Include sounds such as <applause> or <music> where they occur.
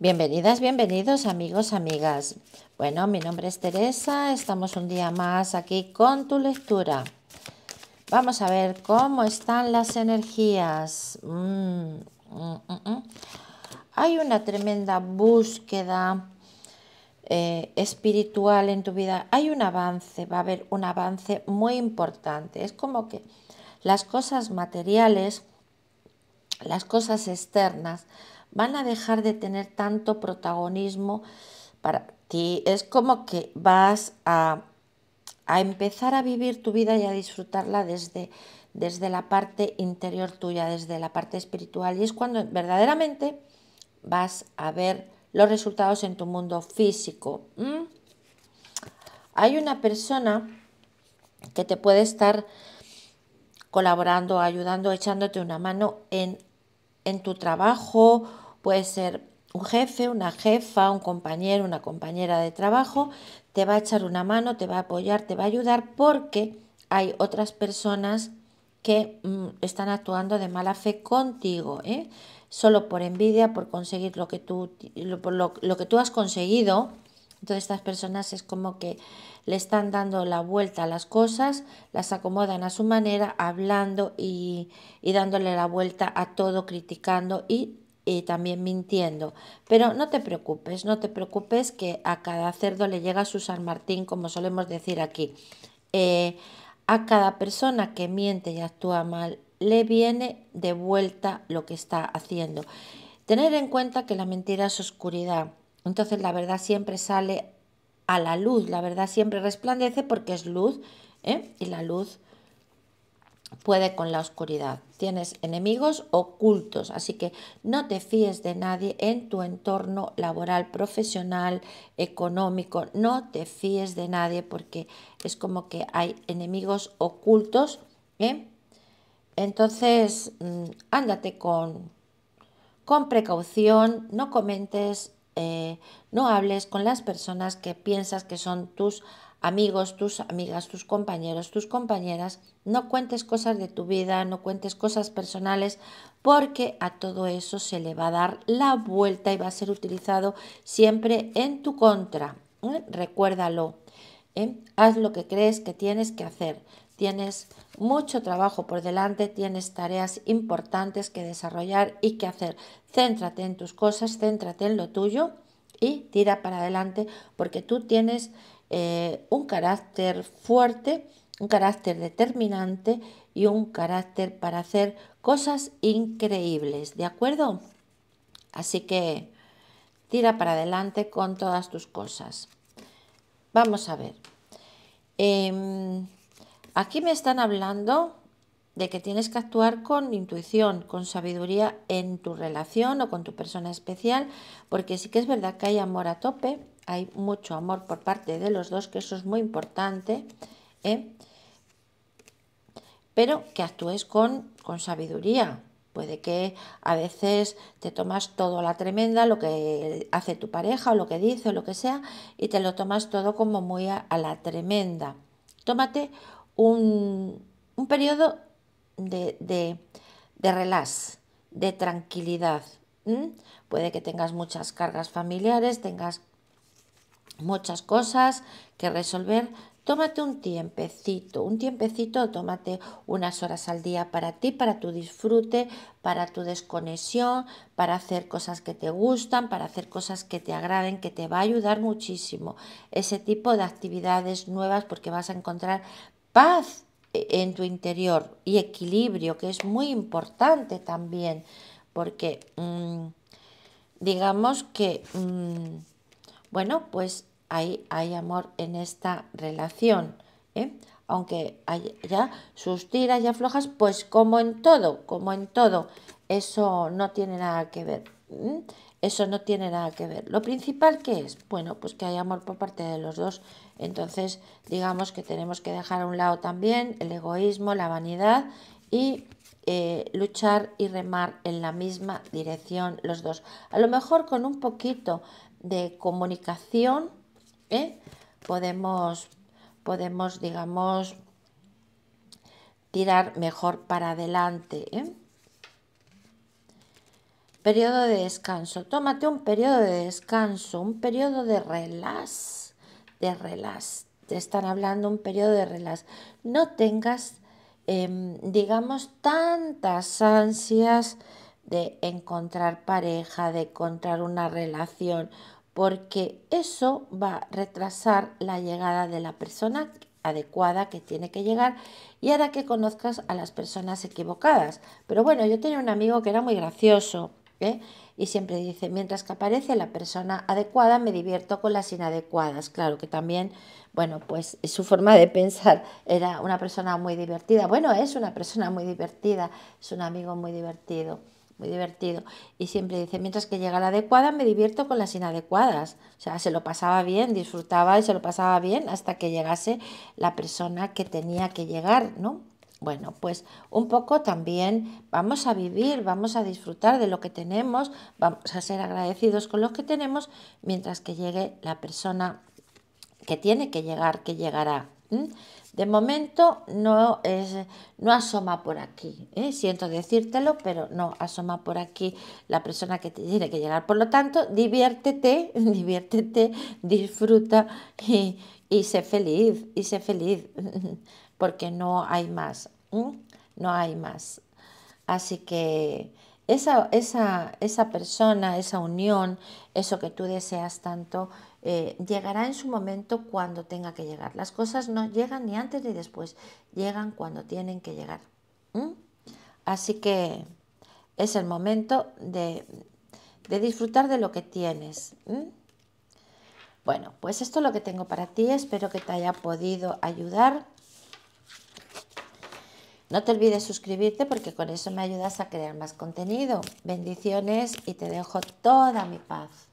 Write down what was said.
Bienvenidas, bienvenidos amigos, amigas. Bueno, mi nombre es Teresa, estamos un día más aquí con tu lectura. Vamos a ver cómo están las energías. Mm, mm, mm, Hay una tremenda búsqueda eh, espiritual en tu vida. Hay un avance, va a haber un avance muy importante. Es como que las cosas materiales, las cosas externas, van a dejar de tener tanto protagonismo para ti. Es como que vas a, empezar a vivir tu vida y a disfrutarla desde, desde la parte interior tuya, desde la parte espiritual. Y es cuando verdaderamente vas a ver los resultados en tu mundo físico. ¿Mm? Hay una persona que te puede estar colaborando, ayudando, echándote una mano en en tu trabajo, puede ser un jefe, una jefa, un compañero, una compañera de trabajo, te va a echar una mano, te va a apoyar, te va a ayudar porque hay otras personas que mm, están actuando de mala fe contigo, ¿eh? solo por envidia, por conseguir lo que tú, lo que tú has conseguido entonces estas personas es como que le están dando la vuelta a las cosas, las acomodan a su manera, hablando y, dándole la vuelta a todo, criticando y, también mintiendo. Pero no te preocupes, no te preocupes que a cada cerdo le llega su San Martín, como solemos decir aquí. Eh, a cada persona que miente y actúa mal le viene de vuelta lo que está haciendo. Tener en cuenta que la mentira es oscuridad entonces la verdad siempre sale a la luz, la verdad siempre resplandece porque es luz ¿eh? y la luz puede con la oscuridad. Tienes enemigos ocultos, así que no te fíes de nadie en tu entorno laboral, profesional, económico, no te fíes de nadie porque es como que hay enemigos ocultos. ¿eh? Entonces, mm, ándate con, con precaución, no comentes eh, no hables con las personas que piensas que son tus amigos, tus amigas, tus compañeros, tus compañeras, no cuentes cosas de tu vida, no cuentes cosas personales, porque a todo eso se le va a dar la vuelta y va a ser utilizado siempre en tu contra. ¿eh? Recuérdalo, ¿eh? haz lo que crees que tienes que hacer. Tienes mucho trabajo por delante, tienes tareas importantes que desarrollar y que hacer. Céntrate en tus cosas, céntrate en lo tuyo y tira para adelante porque tú tienes eh, un carácter fuerte, un carácter determinante y un carácter para hacer cosas increíbles, ¿de acuerdo? Así que tira para adelante con todas tus cosas. Vamos a ver. Em, Aquí me están hablando de que tienes que actuar con intuición, con sabiduría en tu relación o con tu persona especial, porque sí que es verdad que hay amor a tope, hay mucho amor por parte de los dos, que eso es muy importante, ¿eh? pero que actúes con, con sabiduría. Puede que a veces te tomas todo la tremenda, lo que hace tu pareja o lo que dice o lo que sea, y te lo tomas todo como muy a, a la tremenda. Tómate un, periodo de, de, de relax, de tranquilidad. Puede que tengas muchas cargas familiares, tengas muchas cosas que resolver. Tómate un tiempecito, un tiempecito, tómate unas horas al día para ti, para tu disfrute, para tu desconexión, para hacer cosas que te gustan, para hacer cosas que te agraden, que te va a ayudar muchísimo. Ese tipo de actividades nuevas porque vas a encontrar paz eh, en tu interior y equilibrio, que es muy importante también, porque mm, digamos que, mm, bueno, pues hay, hay amor en esta relación, ¿eh? aunque haya sus tiras y aflojas, pues como en todo, como en todo, eso no tiene nada que ver. Eso no tiene nada que ver. Lo principal que es, bueno, pues que hay amor por parte de los dos. Entonces, digamos que tenemos que dejar a un lado también el egoísmo, la vanidad y eh, luchar y remar en la misma dirección los dos. A lo mejor con un poquito de comunicación ¿eh? podemos, podemos, digamos, tirar mejor para adelante. ¿eh? Periodo de descanso. Tómate un periodo de descanso, un periodo de relax, de relax. Te están hablando un periodo de relax. No tengas, em, digamos, tantas ansias de encontrar pareja, de encontrar una relación, porque eso va a retrasar la llegada de la persona adecuada que tiene que llegar y hará que conozcas a las personas equivocadas. Pero bueno, yo tenía un amigo que era muy gracioso ¿eh? Y siempre dice, mientras que aparece la persona adecuada, me divierto con las inadecuadas. Claro que también, bueno, pues su forma de pensar era una persona muy divertida. Bueno, es una persona muy divertida, es un amigo muy divertido muy divertido. Y siempre dice, mientras que llega la adecuada, me divierto con las inadecuadas. O sea, se lo pasaba bien, disfrutaba y se lo pasaba bien hasta que llegase la persona que tenía que llegar, ¿no? Bueno, pues un poco también vamos a vivir, vamos a disfrutar de lo que tenemos, vamos a ser agradecidos con lo que tenemos mientras que llegue la persona que tiene que llegar, que llegará. De momento no, es, no asoma por aquí. ¿eh? Siento decírtelo, pero no asoma por aquí la persona que tiene que llegar. Por lo tanto, diviértete, <laughs> diviértete, disfruta y, y sé feliz, y sé feliz. <laughs> porque no hay más, no hay más. Así que esa, esa, esa, persona, esa unión, eso que tú deseas tanto, eh, llegará en su momento cuando tenga que llegar. Las cosas no llegan ni antes ni después, llegan cuando tienen que llegar. Así que es el momento de, disfrutar de lo que tienes. Bueno, pues esto es lo que tengo para ti, espero que te haya podido ayudar. No te olvides suscribirte porque con eso me ayudas a crear más contenido. Bendiciones y te dejo toda mi paz.